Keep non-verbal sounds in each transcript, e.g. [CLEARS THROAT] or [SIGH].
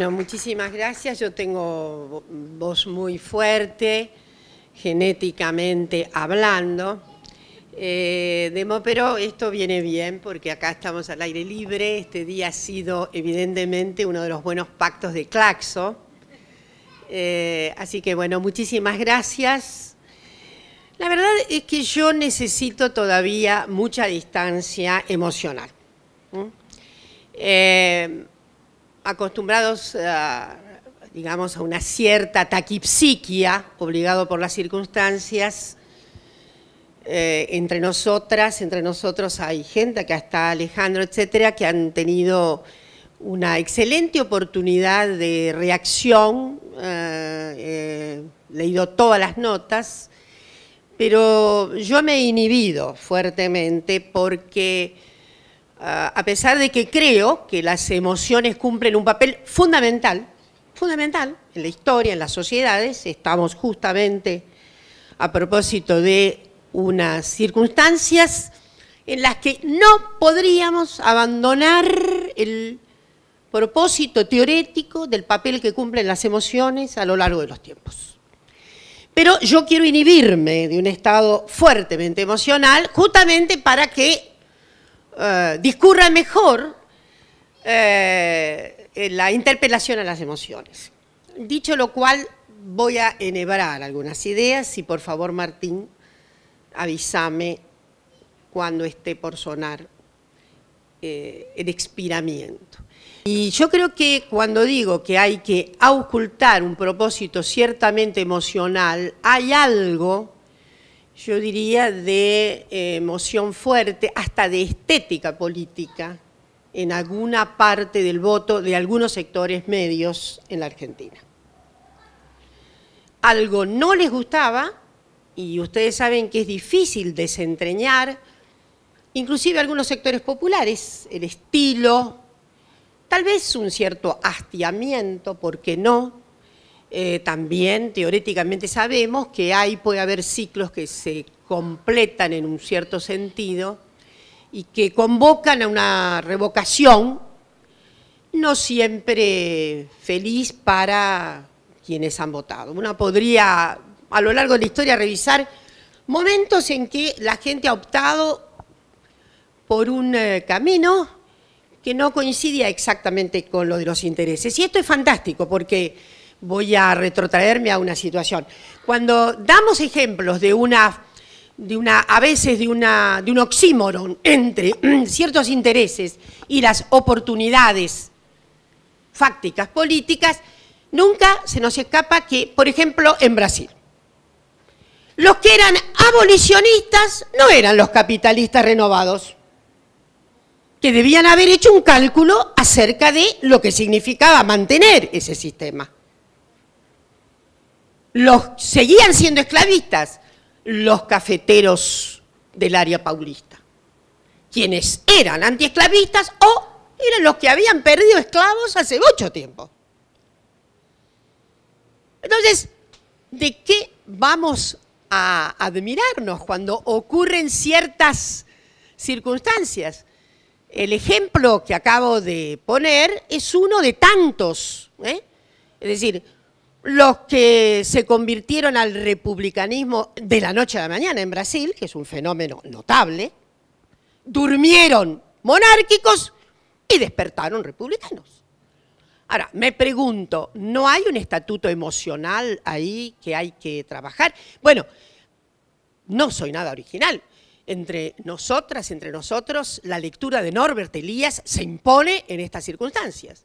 Bueno, muchísimas gracias. Yo tengo voz muy fuerte, genéticamente hablando. Eh, pero esto viene bien porque acá estamos al aire libre. Este día ha sido evidentemente uno de los buenos pactos de Claxo. Eh, así que bueno, muchísimas gracias. La verdad es que yo necesito todavía mucha distancia emocional acostumbrados a, eh, digamos, a una cierta taquipsiquia, obligado por las circunstancias, eh, entre nosotras, entre nosotros hay gente, que está Alejandro, etcétera, que han tenido una excelente oportunidad de reacción, eh, leído todas las notas, pero yo me he inhibido fuertemente porque Ah, a pesar de que creo que las emociones cumplen un papel fundamental, fundamental en la historia, en las sociedades, estamos justamente a propósito de unas circunstancias en las que no podríamos abandonar el propósito teorético del papel que cumplen las emociones a lo largo de los tiempos. Pero yo quiero inhibirme de un estado fuertemente emocional justamente para que eh, discurra mejor eh, la interpelación a las emociones. Dicho lo cual, voy a enhebrar algunas ideas y por favor, Martín, avísame cuando esté por sonar el eh, expiramiento. Y yo creo que cuando digo que hay que ocultar un propósito ciertamente emocional, hay algo yo diría, de eh, emoción fuerte, hasta de estética política en alguna parte del voto de algunos sectores medios en la Argentina. Algo no les gustaba, y ustedes saben que es difícil desentreñar, inclusive algunos sectores populares, el estilo, tal vez un cierto hastiamiento, ¿por qué no?, eh, también teóricamente sabemos que ahí puede haber ciclos que se completan en un cierto sentido y que convocan a una revocación, no siempre feliz para quienes han votado. Uno podría a lo largo de la historia revisar momentos en que la gente ha optado por un eh, camino que no coincidía exactamente con lo de los intereses. Y esto es fantástico porque voy a retrotraerme a una situación. Cuando damos ejemplos de una, a veces de, de un oxímoron entre [CLEARS THROAT] ciertos intereses y las oportunidades fácticas políticas, nunca se nos escapa que, por ejemplo, en Brasil, los que eran abolicionistas no eran los capitalistas renovados, que debían haber hecho un cálculo acerca de lo que significaba mantener ese sistema los, seguían siendo esclavistas los cafeteros del área paulista, quienes eran antiesclavistas o eran los que habían perdido esclavos hace mucho tiempo. Entonces, ¿de qué vamos a admirarnos cuando ocurren ciertas circunstancias? El ejemplo que acabo de poner es uno de tantos. ¿eh? Es decir, los que se convirtieron al republicanismo de la noche a la mañana en Brasil, que es un fenómeno notable, durmieron monárquicos y despertaron republicanos. Ahora, me pregunto, ¿no hay un estatuto emocional ahí que hay que trabajar? Bueno, no soy nada original. Entre nosotras, entre nosotros, la lectura de Norbert Elías se impone en estas circunstancias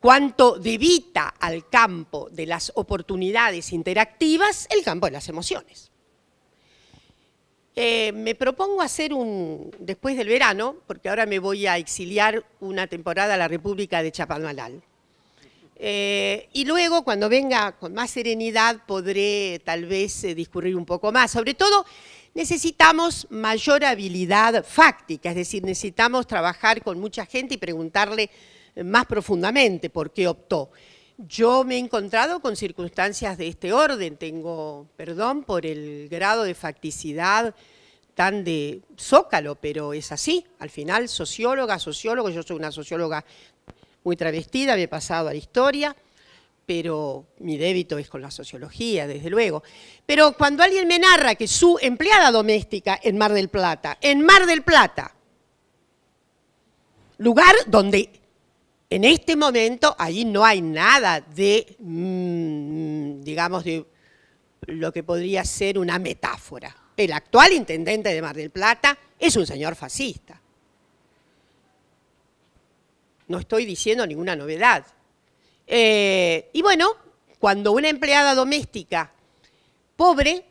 cuánto debita al campo de las oportunidades interactivas el campo de las emociones. Eh, me propongo hacer un, después del verano, porque ahora me voy a exiliar una temporada a la República de Chapalmalal. Eh, y luego, cuando venga con más serenidad, podré tal vez eh, discurrir un poco más. Sobre todo, necesitamos mayor habilidad fáctica, es decir, necesitamos trabajar con mucha gente y preguntarle más profundamente por qué optó. Yo me he encontrado con circunstancias de este orden, tengo perdón por el grado de facticidad tan de zócalo, pero es así. Al final, socióloga, sociólogo, yo soy una socióloga muy travestida, me he pasado a la historia, pero mi débito es con la sociología, desde luego. Pero cuando alguien me narra que su empleada doméstica en Mar del Plata, en Mar del Plata, lugar donde en este momento ahí no hay nada de, mm, digamos, de lo que podría ser una metáfora. El actual intendente de Mar del Plata es un señor fascista. No estoy diciendo ninguna novedad. Eh, y bueno, cuando una empleada doméstica pobre,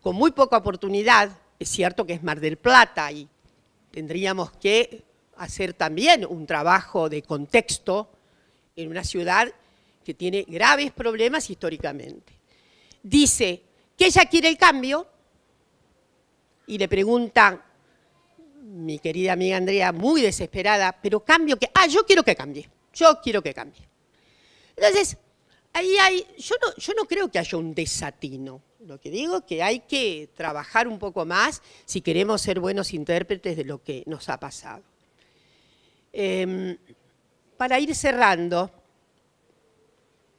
con muy poca oportunidad, es cierto que es Mar del Plata y tendríamos que hacer también un trabajo de contexto en una ciudad que tiene graves problemas históricamente. Dice que ella quiere el cambio y le pregunta mi querida amiga Andrea, muy desesperada, pero cambio que, ah, yo quiero que cambie, yo quiero que cambie. Entonces, ahí hay, yo no, yo no creo que haya un desatino, lo que digo es que hay que trabajar un poco más si queremos ser buenos intérpretes de lo que nos ha pasado. Em, para ir cerrando,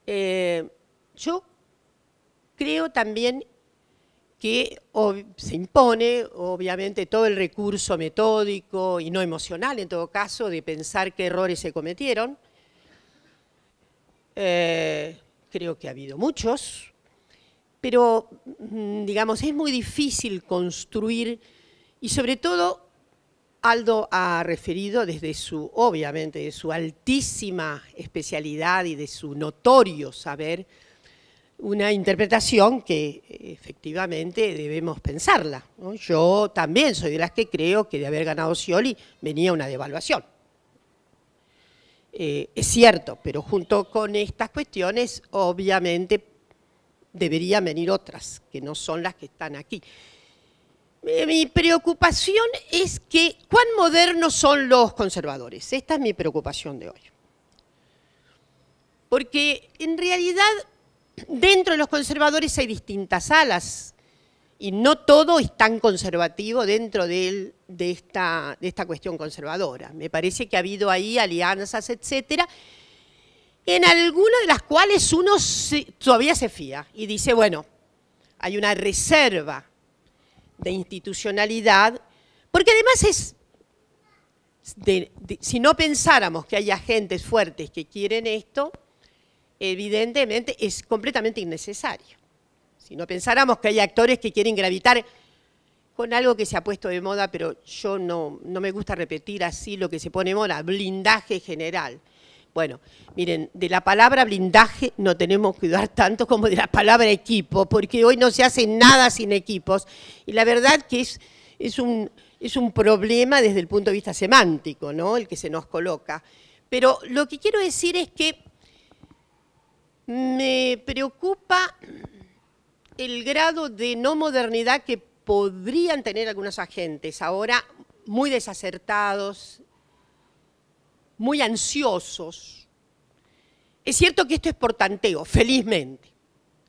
eh, yo creo también que se impone, obviamente, todo el recurso metódico y no emocional, en todo caso, de pensar qué errores se cometieron. Eh, creo que ha habido muchos, pero, mm, digamos, es muy difícil construir y sobre todo Aldo ha referido desde su, obviamente, de su altísima especialidad y de su notorio saber, una interpretación que efectivamente debemos pensarla. Yo también soy de las que creo que de haber ganado Scioli venía una devaluación. Eh, es cierto, pero junto con estas cuestiones, obviamente, deberían venir otras, que no son las que están aquí. Eh, mi preocupación es que cuán modernos son los conservadores. Esta es mi preocupación de hoy. Porque en realidad dentro de los conservadores hay distintas alas y no todo es tan conservativo dentro de, esta, cuestión conservadora. Me parece que ha habido ahí alianzas, etcétera, en algunas de las cuales uno todavía se fía y dice, bueno, hay una reserva de institucionalidad, porque además es, si no pensáramos que hay agentes fuertes que quieren esto, evidentemente es completamente innecesario. Si no pensáramos que hay actores que quieren gravitar con algo que se ha puesto de moda, pero yo no, no me gusta repetir así lo que se pone de moda, blindaje general. Bueno, miren, de la palabra blindaje no tenemos que cuidar tanto como de la palabra equipo, porque hoy no se hace nada sin equipos. Y la verdad que es, es, un, es un problema desde el punto de vista semántico, ¿no? El que se nos coloca. Pero lo que quiero decir es que me preocupa el grado de no modernidad que podrían tener algunos agentes, ahora muy desacertados, muy ansiosos. Es cierto que esto es por tanteo, felizmente.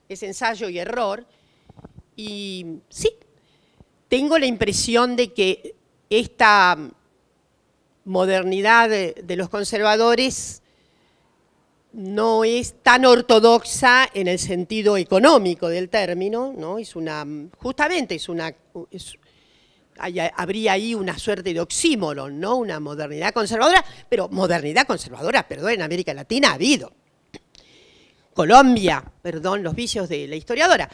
Es ensayo y error. Y sí, tengo la impresión de que esta modernidad de, los conservadores no es tan ortodoxa en el sentido económico del término, ¿no? Es una, justamente es una, habría ahí una suerte de oxímolo, ¿no? Una modernidad conservadora, pero modernidad conservadora, perdón, en América Latina ha habido. Colombia, perdón los vicios de la historiadora,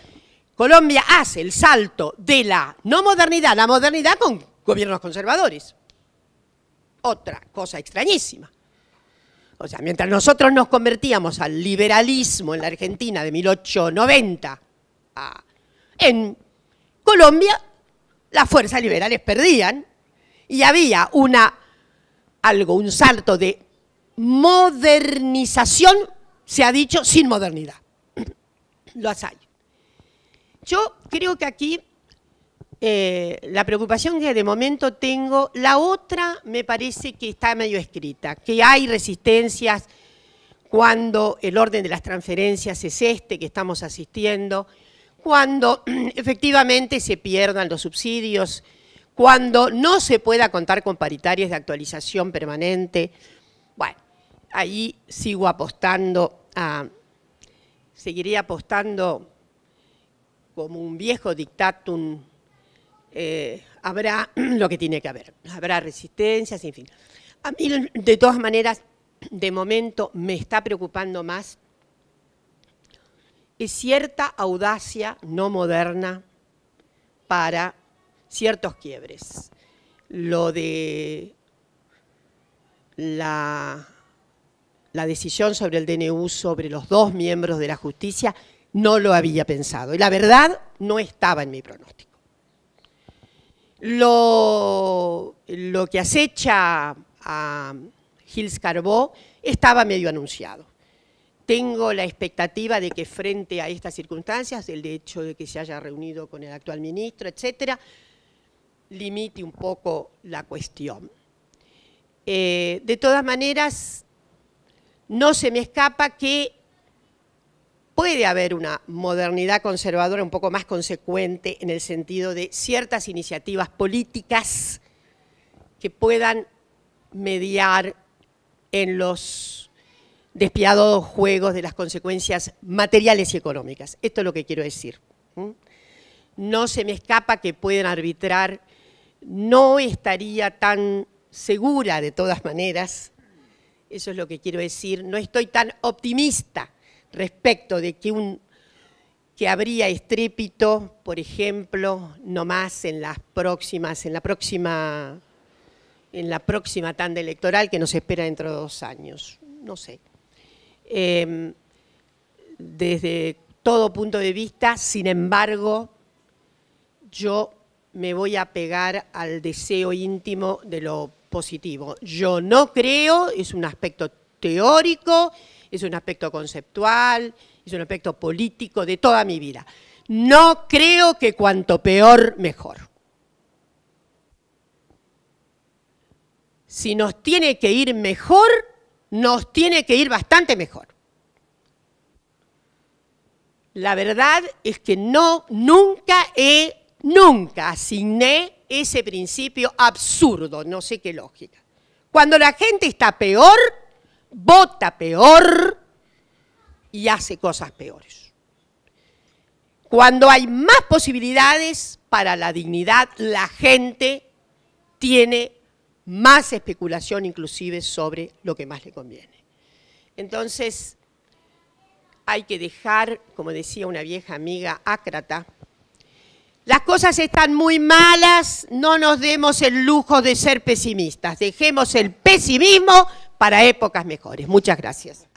Colombia hace el salto de la no modernidad, a la modernidad con gobiernos conservadores. Otra cosa extrañísima. O sea, mientras nosotros nos convertíamos al liberalismo en la Argentina de 1890 ah, en Colombia las fuerzas liberales perdían y había algo, un salto de modernización, se ha dicho, sin modernidad. [CLEARS THROAT] Lo hay. Yo creo que aquí eh, la preocupación que de momento tengo, la otra me parece que está medio escrita, que hay resistencias cuando el orden de las transferencias es este que estamos asistiendo, cuando [CLEARS THROAT] efectivamente se pierdan los subsidios, cuando no se pueda contar con paritarias de actualización permanente. Bueno, ahí sigo apostando a, seguiré apostando como un viejo dictatum, eh, habrá [CLEARS THROAT] lo que tiene que haber, habrá resistencias, en fin. A mí, de todas maneras, de momento me está preocupando más es cierta audacia no moderna para ciertos quiebres. Lo de la, decisión sobre el DNU, sobre los dos miembros de la justicia, no lo había pensado. Y la verdad no estaba en mi pronóstico. Lo, lo que acecha a Gilles Carbó estaba medio anunciado. Tengo la expectativa de que frente a estas circunstancias, el hecho de que se haya reunido con el actual ministro, etcétera, limite un poco la cuestión. Eh, de todas maneras, no se me escapa que puede haber una modernidad conservadora un poco más consecuente en el sentido de ciertas iniciativas políticas que puedan mediar en los despiadados juegos de las consecuencias materiales y económicas. Esto es lo que quiero decir. No se me escapa que pueden arbitrar, no estaría tan segura de todas maneras, eso es lo que quiero decir, no estoy tan optimista respecto de que, un, que habría estrépito, por ejemplo, nomás en las próximas, en la próxima en la próxima tanda electoral que nos espera dentro de dos años. No sé. Em, desde todo punto de vista, sin embargo, yo me voy a pegar al deseo íntimo de lo positivo. Yo no creo, es un aspecto teórico, es un aspecto conceptual, es un aspecto político de toda mi vida. No creo que cuanto peor, mejor. Si nos tiene que ir mejor, nos tiene que ir bastante mejor. La verdad es que no, nunca he, nunca asigné ese principio absurdo, no sé qué lógica. Cuando la gente está peor, vota peor y hace cosas peores. Cuando hay más posibilidades para la dignidad, la gente tiene más especulación inclusive sobre lo que más le conviene. Entonces, hay que dejar, como decía una vieja amiga ácrata, las cosas están muy malas, no nos demos el lujo de ser pesimistas, dejemos el pesimismo para épocas mejores. Muchas gracias.